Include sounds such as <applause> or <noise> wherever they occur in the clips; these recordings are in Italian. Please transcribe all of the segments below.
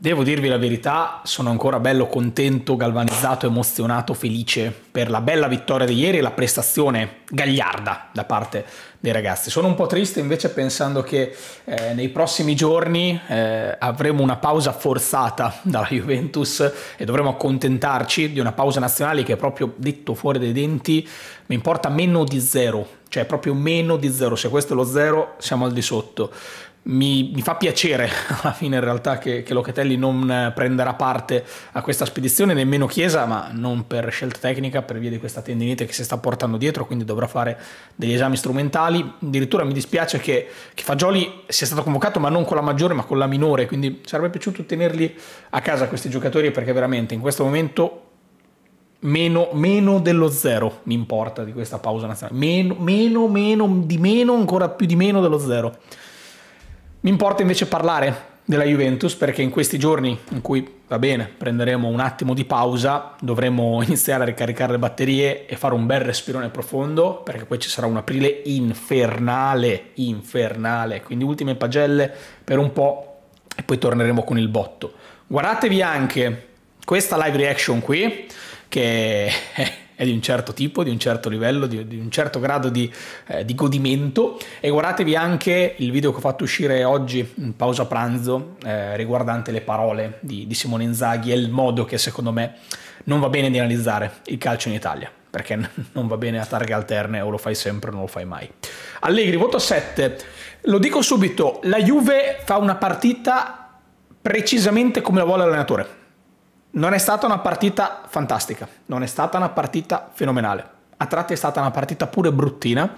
Devo dirvi la verità, sono ancora bello contento, galvanizzato, emozionato, felice per la bella vittoria di ieri e la prestazione gagliarda da parte dei ragazzi. Sono un po' triste invece pensando che eh, nei prossimi giorni eh, avremo una pausa forzata dalla Juventus e dovremo accontentarci di una pausa nazionale che è proprio detto fuori dai denti, mi importa meno di zero, cioè proprio meno di zero, se questo è lo zero siamo al di sotto mi, mi, fa piacere <laughs> alla fine in realtà che, che, Locatelli non prenderà parte a questa spedizione, nemmeno Chiesa, ma non per scelta tecnica, per via di questa tendinite che si sta portando dietro, quindi dovrà fare degli esami strumentali. Addirittura mi dispiace che, che Fagioli sia stato convocato, ma non con la maggiore, ma con la minore, quindi sarebbe piaciuto tenerli a casa questi giocatori perché veramente in questo momento Meno, meno, dello zero mi importa di questa pausa nazionale. Meno, meno, meno, di meno, ancora più di meno dello zero. Mi importa invece parlare della Juventus perché in questi giorni in cui va bene prenderemo un attimo di pausa dovremo iniziare a ricaricare le batterie e fare un bel respirone profondo perché poi ci sarà un aprile infernale infernale quindi ultime pagelle per un po' e poi torneremo con il botto guardatevi anche questa live reaction qui che <laughs> è di un certo tipo, di un certo livello, di, di un certo grado di, eh, di, godimento e guardatevi anche il video che ho fatto uscire oggi in pausa pranzo eh, riguardante le parole di, di Simone Inzaghi e il modo che secondo me non va bene di analizzare il calcio in Italia perché <laughs> non va bene a targhe alterne o lo fai sempre o non lo fai mai. Allegri, voto 7. Lo dico subito, la Juve fa una partita precisamente come la vuole l'allenatore non è stata una partita fantastica, non è stata una partita fenomenale. A tratti è stata una partita pure bruttina,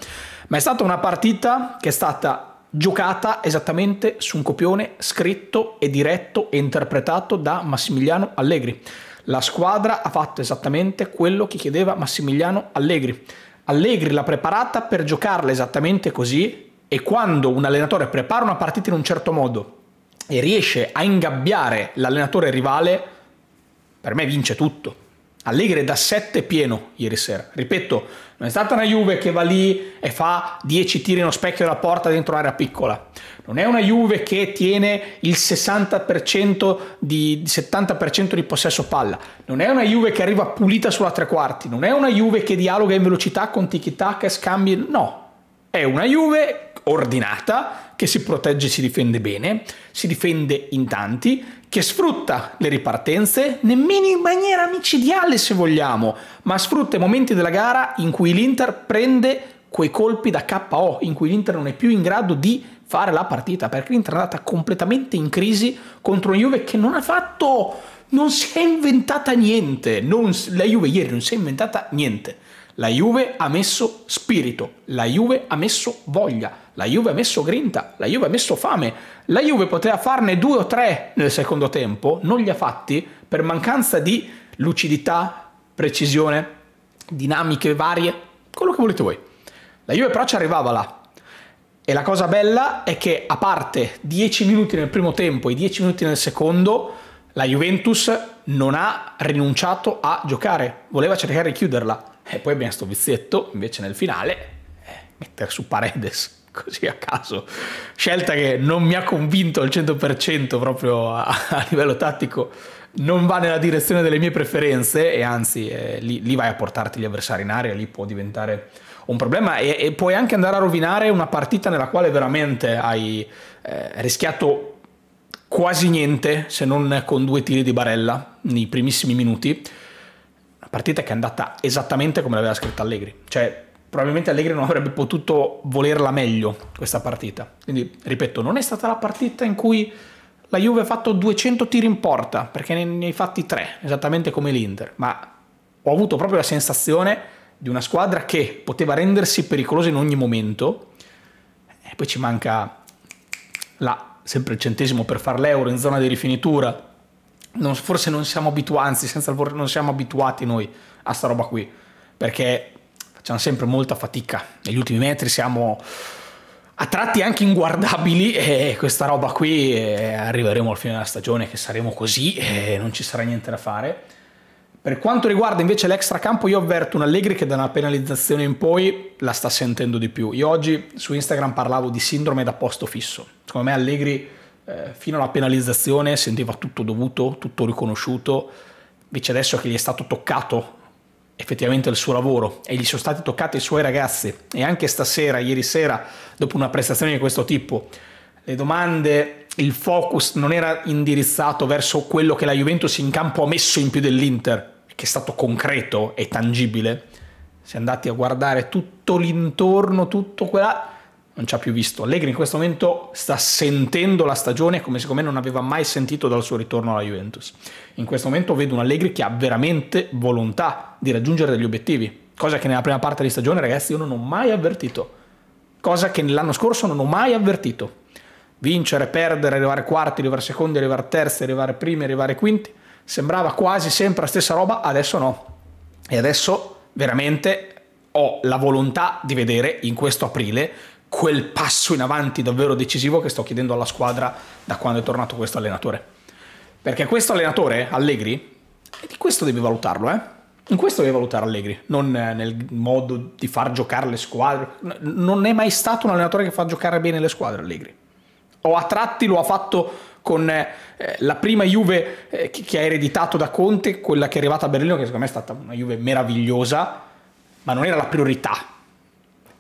ma è stata una partita che è stata giocata esattamente su un copione scritto e diretto e interpretato da Massimiliano Allegri. La squadra ha fatto esattamente quello che chiedeva Massimiliano Allegri. Allegri l'ha preparata per giocarla esattamente così e quando un allenatore prepara una partita in un certo modo e riesce a ingabbiare l'allenatore rivale, per me vince tutto. Allegri da 7 pieno ieri sera. Ripeto, non è stata una Juve che va lì e fa 10 tiri nello specchio della porta dentro l'area piccola. Non è una Juve che tiene il 60% di, 70% di possesso palla. Non è una Juve che arriva pulita sulla tre quarti. Non è una Juve che dialoga in velocità con tiki-taka e scambi. No, è una Juve ordinata che si protegge e si difende bene, si difende in tanti, che sfrutta le ripartenze, nemmeno in maniera micidiale se vogliamo, ma sfrutta i momenti della gara in cui l'Inter prende quei colpi da KO, in cui l'Inter non è più in grado di fare la partita, perché l'Inter è andata completamente in crisi contro una Juve che non ha fatto, non si è inventata niente, non, la Juve ieri non si è inventata niente la Juve ha messo spirito, la Juve ha messo voglia, la Juve ha messo grinta, la Juve ha messo fame. La Juve poteva farne due o tre nel secondo tempo, non li ha fatti per mancanza di lucidità, precisione, dinamiche varie, quello che volete voi. La Juve però ci arrivava là. E la cosa bella è che a parte 10 minuti nel primo tempo e 10 minuti nel secondo, la Juventus non ha rinunciato a giocare, voleva cercare di chiuderla e eh, poi abbiamo sto vizietto invece nel finale, eh, mettere su Paredes <laughs> così a caso. Scelta che non mi ha convinto al 100% proprio a, <laughs> a, livello tattico, non va nella direzione delle mie preferenze e anzi eh, lì, lì, vai a portarti gli avversari in aria, lì può diventare un problema e, e puoi anche andare a rovinare una partita nella quale veramente hai eh, rischiato quasi niente se non con due tiri di barella nei primissimi minuti partita che è andata esattamente come l'aveva scritta Allegri. Cioè, probabilmente Allegri non avrebbe potuto volerla meglio questa partita. Quindi, ripeto, non è stata la partita in cui la Juve ha fatto 200 tiri in porta, perché ne, hai fatti tre, esattamente come l'Inter, ma ho avuto proprio la sensazione di una squadra che poteva rendersi pericolosa in ogni momento, e poi ci manca la, sempre il centesimo per far l'euro in zona di rifinitura, non, forse non siamo abituati, anzi senza il non siamo abituati noi a sta roba qui, perché facciamo sempre molta fatica, negli ultimi metri siamo a tratti anche inguardabili <laughs> e questa roba qui eh, arriveremo al fine della stagione che saremo così e non ci sarà niente da fare. Per quanto riguarda invece l'extracampo, io avverto un Allegri che da una penalizzazione in poi la sta sentendo di più. Io oggi su Instagram parlavo di sindrome da posto fisso. Secondo me Allegri eh, fino alla penalizzazione sentiva tutto dovuto, tutto riconosciuto, invece adesso che gli è stato toccato effettivamente il suo lavoro e gli sono stati toccati i suoi ragazzi e anche stasera, ieri sera, dopo una prestazione di questo tipo, le domande, il focus non era indirizzato verso quello che la Juventus in campo ha messo in più dell'Inter, che è stato concreto e tangibile. Se andate a guardare tutto l'intorno, tutto quella non ci ha più visto. Allegri in questo momento sta sentendo la stagione come secondo me non aveva mai sentito dal suo ritorno alla Juventus. In questo momento vedo un Allegri che ha veramente volontà di raggiungere degli obiettivi, cosa che nella prima parte di stagione, ragazzi, io non ho mai avvertito. Cosa che nell'anno scorso non ho mai avvertito. Vincere, perdere, arrivare quarti, arrivare secondi, arrivare terzi, arrivare primi, arrivare quinti, sembrava quasi sempre la stessa roba, adesso no. E adesso veramente ho la volontà di vedere in questo aprile quel passo in avanti davvero decisivo che sto chiedendo alla squadra da quando è tornato questo allenatore. Perché questo allenatore, Allegri, e di questo devi valutarlo, eh? In questo devi valutare Allegri, non nel modo di far giocare le squadre. Non è mai stato un allenatore che fa giocare bene le squadre, Allegri. O a tratti lo ha fatto con eh, la prima Juve eh, che ha ereditato da Conte, quella che è arrivata a Berlino, che secondo me è stata una Juve meravigliosa, ma non era la priorità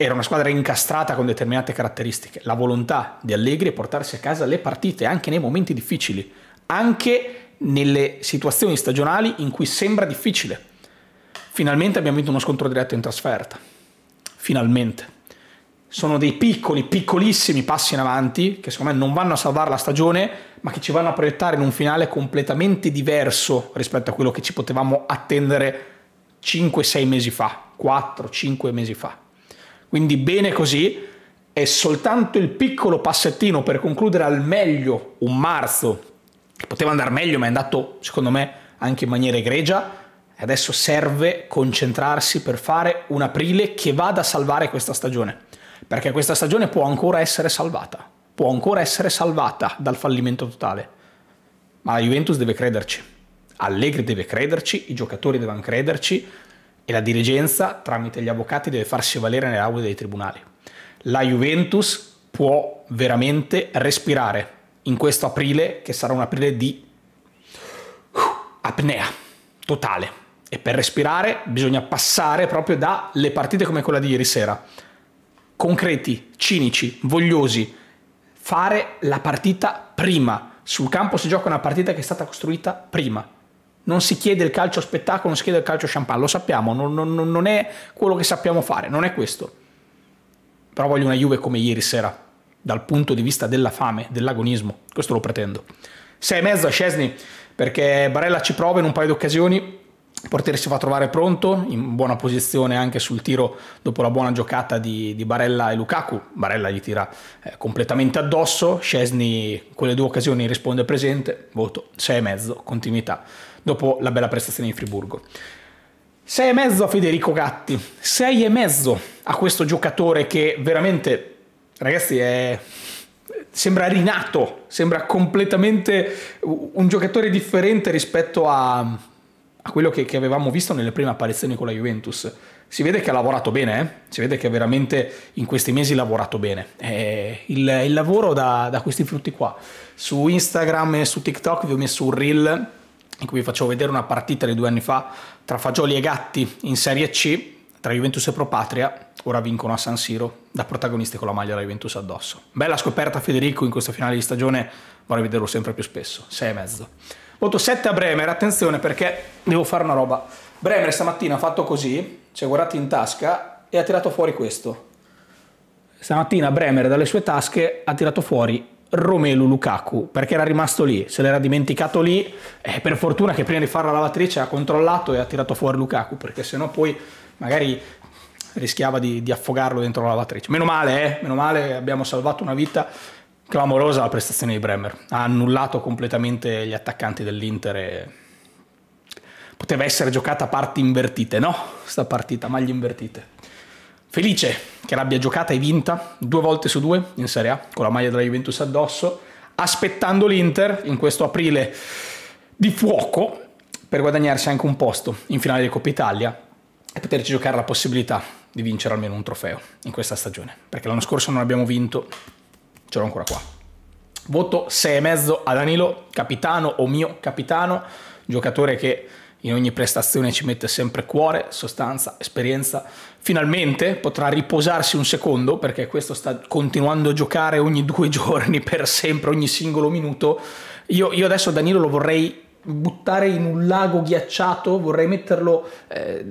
era una squadra incastrata con determinate caratteristiche. La volontà di Allegri è portarsi a casa le partite anche nei momenti difficili, anche nelle situazioni stagionali in cui sembra difficile. Finalmente abbiamo vinto uno scontro diretto in trasferta. Finalmente. Sono dei piccoli, piccolissimi passi in avanti che secondo me non vanno a salvare la stagione, ma che ci vanno a proiettare in un finale completamente diverso rispetto a quello che ci potevamo attendere 5-6 mesi fa, 4-5 mesi fa. Quindi bene così, è soltanto il piccolo passettino per concludere al meglio un marzo, poteva andare meglio ma è andato secondo me anche in maniera egregia, adesso serve concentrarsi per fare un aprile che vada a salvare questa stagione, perché questa stagione può ancora essere salvata, può ancora essere salvata dal fallimento totale, ma la Juventus deve crederci, Allegri deve crederci, i giocatori devono crederci, e la dirigenza tramite gli avvocati deve farsi valere nelle aule dei tribunali. La Juventus può veramente respirare in questo aprile che sarà un aprile di uh, apnea totale. E per respirare bisogna passare proprio dalle partite come quella di ieri sera. Concreti, cinici, vogliosi, fare la partita prima. Sul campo si gioca una partita che è stata costruita prima. Non si chiede il calcio spettacolo, non si chiede il calcio champagne, lo sappiamo, non, non, non è quello che sappiamo fare, non è questo. Però voglio una Juve come ieri sera, dal punto di vista della fame, dell'agonismo, questo lo pretendo. 6 e mezzo a Scesni, perché Barella ci prova in un paio di occasioni, portiere si fa trovare pronto, in buona posizione anche sul tiro dopo la buona giocata di, di Barella e Lukaku. Barella gli tira eh, completamente addosso, Scesni in quelle due occasioni risponde presente, voto 6,5, continuità, dopo la bella prestazione in Friburgo. 6,5 a Federico Gatti, 6,5 a questo giocatore che veramente, ragazzi, è sembra rinato, sembra completamente un giocatore differente rispetto a, a quello che, che, avevamo visto nelle prime apparizioni con la Juventus. Si vede che ha lavorato bene, eh? si vede che ha veramente in questi mesi lavorato bene. Eh, il, il, lavoro da, da, questi frutti qua. Su Instagram e su TikTok vi ho messo un reel in cui vi facevo vedere una partita di due anni fa tra Fagioli e Gatti in Serie C, tra Juventus e Propatria, ora vincono a San Siro da protagonisti con la maglia della Juventus addosso. Bella scoperta Federico in questa finale di stagione, vorrei vederlo sempre più spesso. Sei e mezzo. Voto 7 a Bremer, attenzione perché devo fare una roba. Bremer stamattina ha fatto così, ci ha guardati in tasca e ha tirato fuori questo. Stamattina Bremer dalle sue tasche ha tirato fuori Romelu Lukaku perché era rimasto lì, se l'era dimenticato lì e eh, per fortuna che prima di fare la lavatrice ha controllato e ha tirato fuori Lukaku perché sennò poi magari rischiava di, di affogarlo dentro la lavatrice. Meno male, eh? meno male abbiamo salvato una vita clamorosa la prestazione di Bremer. Ha annullato completamente gli attaccanti dell'Inter e poteva essere giocata a parti invertite, no? Sta partita, maglie invertite. Felice che l'abbia giocata e vinta due volte su due in Serie A con la maglia della Juventus addosso, aspettando l'Inter in questo aprile di fuoco per guadagnarsi anche un posto in finale di Coppa Italia e poterci giocare la possibilità di vincere almeno un trofeo in questa stagione, perché l'anno scorso non abbiamo vinto ce l'ho ancora qua. Voto 6,5 a Danilo, capitano o mio capitano, giocatore che in ogni prestazione ci mette sempre cuore, sostanza, esperienza. Finalmente potrà riposarsi un secondo perché questo sta continuando a giocare ogni due <laughs> giorni per sempre, ogni singolo minuto. Io, io adesso Danilo lo vorrei buttare in un lago ghiacciato, vorrei metterlo, eh,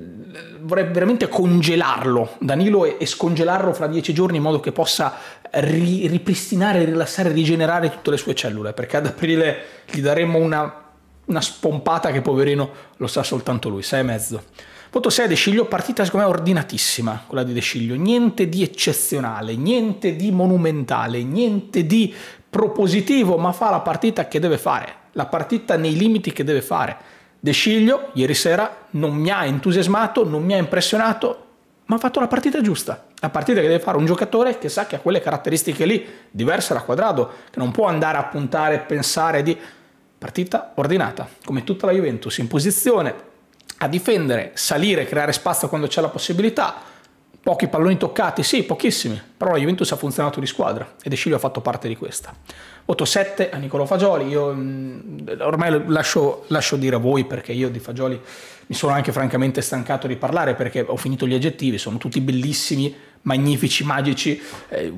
vorrei veramente congelarlo, Danilo, e, e, scongelarlo fra dieci giorni in modo che possa ri, ripristinare, rilassare, rigenerare tutte le sue cellule, perché ad aprile gli daremo una, una spompata che poverino lo sa soltanto lui, sei e mezzo. Voto 6 De Sciglio, partita secondo me ordinatissima, quella di De Sciglio, niente di eccezionale, niente di monumentale, niente di propositivo, ma fa la partita che deve fare la partita nei limiti che deve fare. De Sciglio ieri sera non mi ha entusiasmato, non mi ha impressionato, ma ha fatto la partita giusta. La partita che deve fare un giocatore che sa che ha quelle caratteristiche lì, diverse da quadrado, che non può andare a puntare e pensare di... Partita ordinata, come tutta la Juventus, in posizione a difendere, salire, creare spazio quando c'è la possibilità, Pochi palloni toccati, sì, pochissimi, però la Juventus ha funzionato di squadra e De Sciglio ha fatto parte di questa. Voto 7 a Nicolo Fagioli, io mm, ormai lascio, lascio, dire a voi perché io di Fagioli mi sono anche francamente stancato di parlare perché ho finito gli aggettivi, sono tutti bellissimi, magnifici, magici, eh,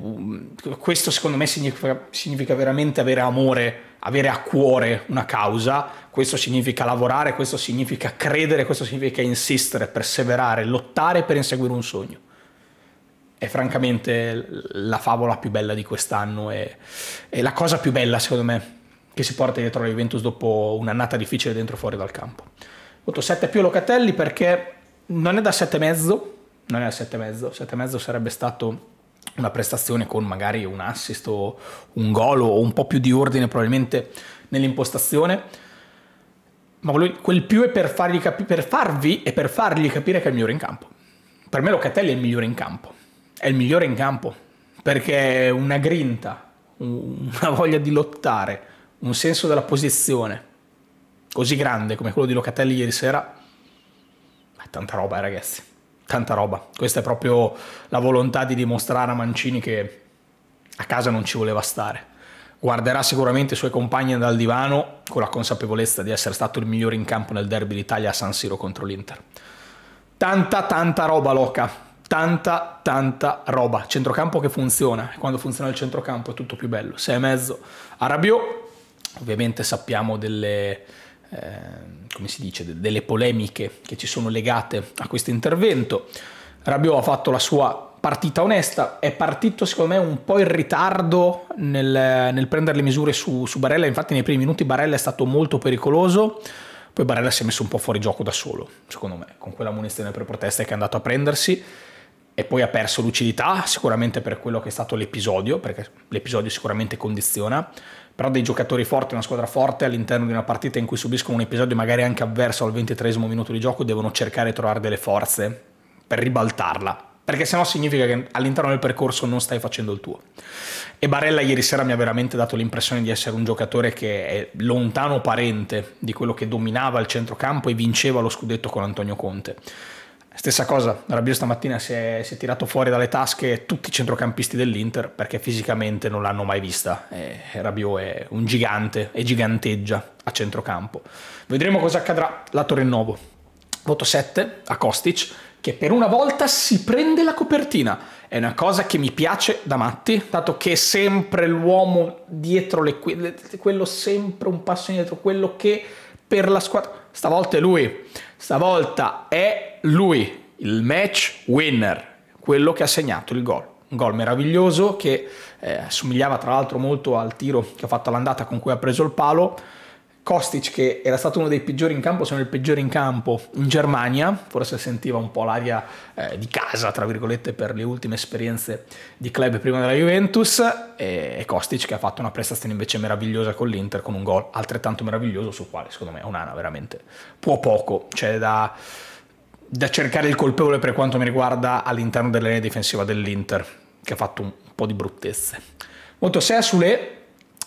questo secondo me significa, significa veramente avere amore, avere a cuore una causa, questo significa lavorare, questo significa credere, questo significa insistere, perseverare, lottare per inseguire un sogno è francamente la favola più bella di quest'anno e, e la cosa più bella secondo me che si porta dietro la Juventus dopo un'annata difficile dentro e fuori dal campo. Voto 7 più Locatelli perché non è da 7,5, non è da 7,5, 7,5 sarebbe stato una prestazione con magari un assist o un gol o un po' più di ordine probabilmente nell'impostazione, ma quel più è per, fargli per farvi e per fargli capire che è il migliore in campo. Per me Locatelli è il migliore in campo è il migliore in campo, perché una grinta, una voglia di lottare, un senso della posizione così grande come quello di Locatelli ieri sera, ma tanta roba eh, ragazzi, tanta roba. Questa è proprio la volontà di dimostrare a Mancini che a casa non ci voleva stare. Guarderà sicuramente i suoi compagni dal divano con la consapevolezza di essere stato il migliore in campo nel derby d'Italia a San Siro contro l'Inter. Tanta, tanta roba, Loca tanta, tanta roba. Centrocampo che funziona, e quando funziona il centrocampo è tutto più bello. Sei e mezzo a Rabiot, ovviamente sappiamo delle, eh, come si dice, delle polemiche che ci sono legate a questo intervento. Rabiot ha fatto la sua partita onesta, è partito secondo me un po' in ritardo nel, nel prendere le misure su, su Barella, infatti nei primi minuti Barella è stato molto pericoloso. Poi Barella si è messo un po' fuori gioco da solo, secondo me, con quella munizione per protesta che è andato a prendersi e poi ha perso lucidità, sicuramente per quello che è stato l'episodio, perché l'episodio sicuramente condiziona, però dei giocatori forti, una squadra forte all'interno di una partita in cui subiscono un episodio magari anche avverso al ventitresimo minuto di gioco devono cercare di trovare delle forze per ribaltarla, perché sennò significa che all'interno del percorso non stai facendo il tuo. E Barella ieri sera mi ha veramente dato l'impressione di essere un giocatore che è lontano parente di quello che dominava il centrocampo e vinceva lo scudetto con Antonio Conte Stessa cosa, Rabio stamattina si è, si è, tirato fuori dalle tasche tutti i centrocampisti dell'Inter perché fisicamente non l'hanno mai vista. E Rabiot è un gigante e giganteggia a centrocampo. Vedremo cosa accadrà Lato rinnovo. Voto 7 a Kostic che per una volta si prende la copertina. È una cosa che mi piace da matti, dato che è sempre l'uomo dietro le quello sempre un passo indietro, quello che per la squadra Stavolta è lui. Stavolta è lui, il match winner, quello che ha segnato il gol. Un gol meraviglioso che eh, somigliava tra l'altro molto al tiro che ha fatto l'andata con cui ha preso il palo Kostic, che era stato uno dei peggiori in campo, se non il peggiore in campo in Germania, forse sentiva un po' l'aria eh, di casa, tra virgolette, per le ultime esperienze di club prima della Juventus, e, e Kostic che ha fatto una prestazione invece meravigliosa con l'Inter, con un gol altrettanto meraviglioso, su quale secondo me Onana veramente può poco, c'è da, da cercare il colpevole per quanto mi riguarda all'interno della linea difensiva dell'Inter, che ha fatto un, po' di bruttezze. Molto Sesule,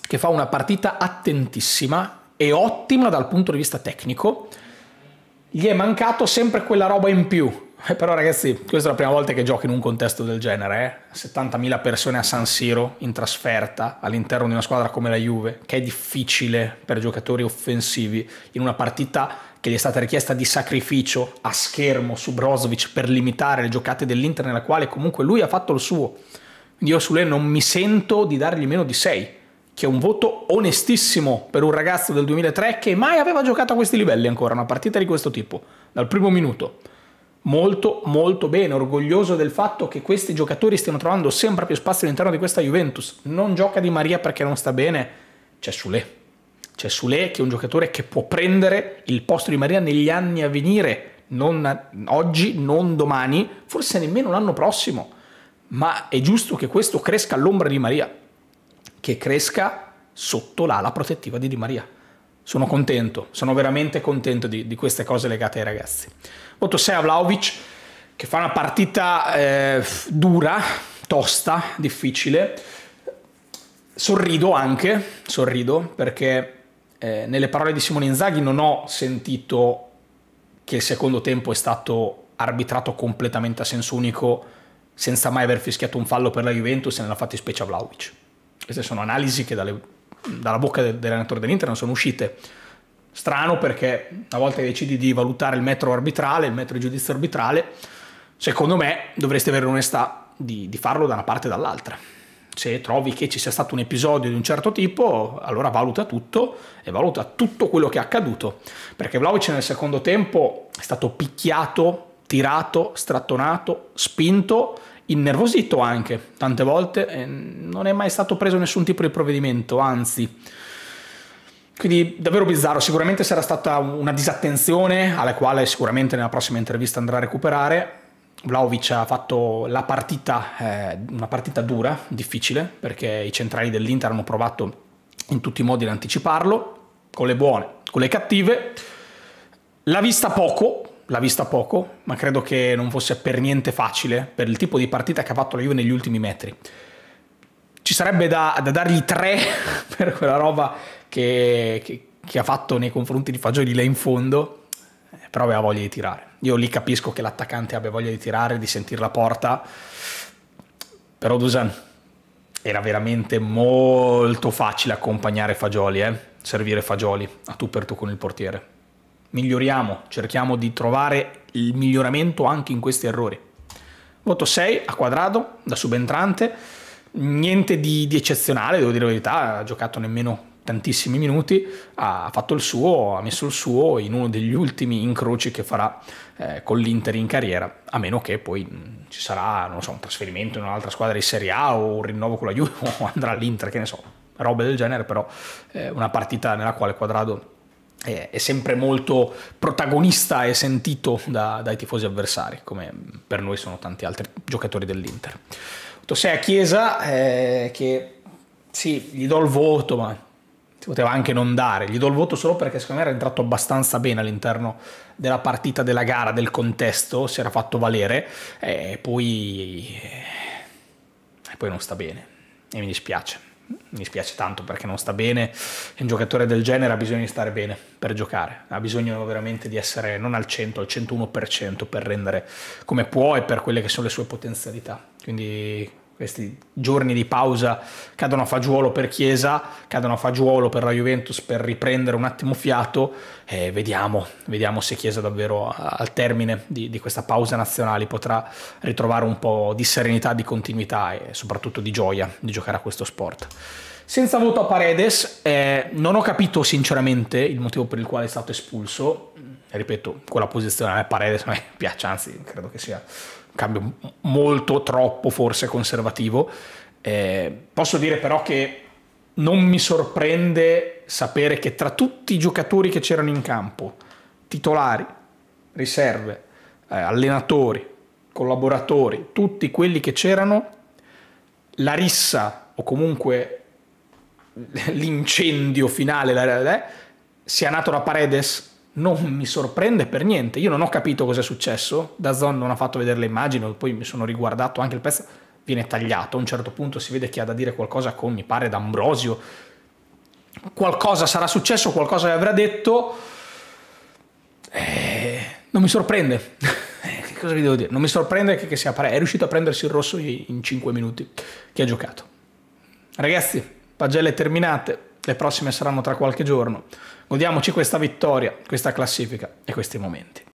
che fa una partita attentissima, è ottima dal punto di vista tecnico, gli è mancato sempre quella roba in più. Eh, però ragazzi, questa è la prima volta che giochi in un contesto del genere, eh? 70.000 persone a San Siro in trasferta all'interno di una squadra come la Juve, che è difficile per giocatori offensivi in una partita che gli è stata richiesta di sacrificio a schermo su Brozovic per limitare le giocate dell'Inter nella quale comunque lui ha fatto il suo. Quindi io su lei non mi sento di dargli meno di 6 che è un voto onestissimo per un ragazzo del 2003 che mai aveva giocato a questi livelli ancora, una partita di questo tipo, dal primo minuto. Molto, molto bene, orgoglioso del fatto che questi giocatori stiano trovando sempre più spazio all'interno di questa Juventus. Non gioca Di Maria perché non sta bene, c'è Sule. C'è Sule che è un giocatore che può prendere il posto di Maria negli anni a venire, non oggi, non domani, forse nemmeno l'anno prossimo. Ma è giusto che questo cresca all'ombra di Maria che cresca sotto l'ala protettiva di Di Maria. Sono contento, sono veramente contento di, di queste cose legate ai ragazzi. Voto 6 a Vlaovic che fa una partita eh, dura, tosta, difficile. Sorrido anche, sorrido perché eh, nelle parole di Simone Inzaghi non ho sentito che il secondo tempo è stato arbitrato completamente a senso unico senza mai aver fischiato un fallo per la Juventus e nella fattispecie a Vlaovic. Queste sono analisi che dalle, dalla bocca dell'allenatore dell'Inter non sono uscite. Strano perché una volta che decidi di valutare il metro arbitrale, il metro di giudizio arbitrale, secondo me dovresti avere l'onestà di, di farlo da una parte e dall'altra se trovi che ci sia stato un episodio di un certo tipo, allora valuta tutto e valuta tutto quello che è accaduto. Perché Vlaovic nel secondo tempo è stato picchiato, tirato, strattonato, spinto innervosito anche tante volte, eh, non è mai stato preso nessun tipo di provvedimento, anzi. Quindi davvero bizzarro, sicuramente sarà stata una disattenzione alla quale sicuramente nella prossima intervista andrà a recuperare. Vlaovic ha fatto la partita, eh, una partita dura, difficile, perché i centrali dell'Inter hanno provato in tutti i modi ad anticiparlo, con le buone, con le cattive. L'ha vista poco, l'ha vista poco, ma credo che non fosse per niente facile per il tipo di partita che ha fatto la Juve negli ultimi metri. Ci sarebbe da, da dargli tre <laughs> per quella roba che, che, che, ha fatto nei confronti di Fagioli là in fondo, eh, però aveva voglia di tirare. Io lì capisco che l'attaccante abbia voglia di tirare, di sentire la porta, però Dusan era veramente molto facile accompagnare Fagioli, eh? servire Fagioli a tu per tu con il portiere miglioriamo, cerchiamo di trovare il miglioramento anche in questi errori. Voto 6 a quadrado da subentrante, niente di, di eccezionale, devo dire la verità, ha giocato nemmeno tantissimi minuti, ha fatto il suo, ha messo il suo in uno degli ultimi incroci che farà eh, con l'Inter in carriera, a meno che poi mh, ci sarà, so, un trasferimento in un'altra squadra di Serie A o un rinnovo con la Juve <laughs> o andrà all'Inter, che ne so, robe del genere, però eh, una partita nella quale Quadrado è sempre molto protagonista e sentito da, dai tifosi avversari, come per noi sono tanti altri giocatori dell'Inter. Tossè a Chiesa, eh, che sì, gli do il voto, ma si poteva anche non dare, gli do il voto solo perché secondo me era entrato abbastanza bene all'interno della partita, della gara, del contesto, si era fatto valere, eh, e poi, eh, e poi non sta bene, e mi dispiace mi spiace tanto perché non sta bene. Un giocatore del genere ha bisogno di stare bene per giocare, ha bisogno veramente di essere non al 100, al 101% per rendere come può e per quelle che sono le sue potenzialità. Quindi questi giorni di pausa cadono a fagiolo per Chiesa, cadono a fagiolo per la Juventus per riprendere un attimo fiato e vediamo, vediamo se Chiesa davvero al termine di, di, questa pausa nazionale potrà ritrovare un po' di serenità, di continuità e soprattutto di gioia di giocare a questo sport. Senza voto a Paredes, eh, non ho capito sinceramente il motivo per il quale è stato espulso, ripeto, quella posizione a Paredes a me piace, anzi credo che sia cambio molto, troppo forse conservativo. Eh, posso dire però che non mi sorprende sapere che tra tutti i giocatori che c'erano in campo, titolari, riserve, eh, allenatori, collaboratori, tutti quelli che c'erano, la rissa o comunque <laughs> l'incendio finale la, la, la, sia nato da Paredes non mi sorprende per niente. Io non ho capito cosa è successo. Da Zon non ha fatto vedere le immagini, poi mi sono riguardato anche il pezzo. Viene tagliato. A un certo punto si vede che ha da dire qualcosa con, mi pare, D'Ambrosio. Qualcosa sarà successo, qualcosa avrà detto. Eh, non mi sorprende. <laughs> Eh, che cosa vi devo dire? Non mi sorprende che, che sia pare. È riuscito a prendersi il rosso in 5 minuti che ha giocato. Ragazzi, pagelle terminate. Le prossime saranno tra qualche giorno. Godiamoci questa vittoria, questa classifica e questi momenti.